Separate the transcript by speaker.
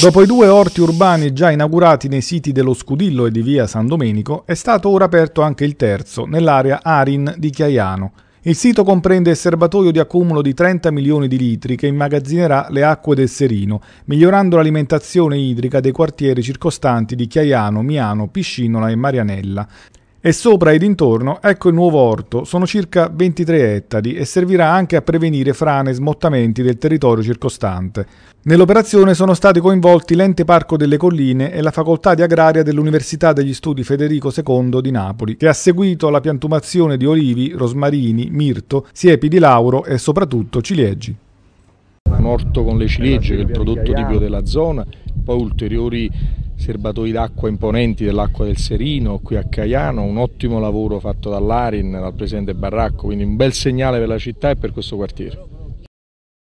Speaker 1: Dopo i due orti urbani già inaugurati nei siti dello Scudillo e di via San Domenico, è stato ora aperto anche il terzo, nell'area Arin di Chiaiano. Il sito comprende il serbatoio di accumulo di 30 milioni di litri che immagazzinerà le acque del Serino, migliorando l'alimentazione idrica dei quartieri circostanti di Chiaiano, Miano, Piscinola e Marianella e sopra ed intorno ecco il nuovo orto, sono circa 23 ettari e servirà anche a prevenire frane e smottamenti del territorio circostante. Nell'operazione sono stati coinvolti l'ente Parco delle Colline e la Facoltà di Agraria dell'Università degli Studi Federico II di Napoli, che ha seguito la piantumazione di olivi, rosmarini, mirto, siepi di lauro e soprattutto ciliegi. Morto
Speaker 2: con le ciliegie, che è il prodotto tipico della zona, poi ulteriori serbatoi d'acqua imponenti dell'acqua del Serino qui a Caiano, un ottimo lavoro fatto dall'Arin, dal presidente Barracco, quindi un bel segnale per la città e per questo quartiere.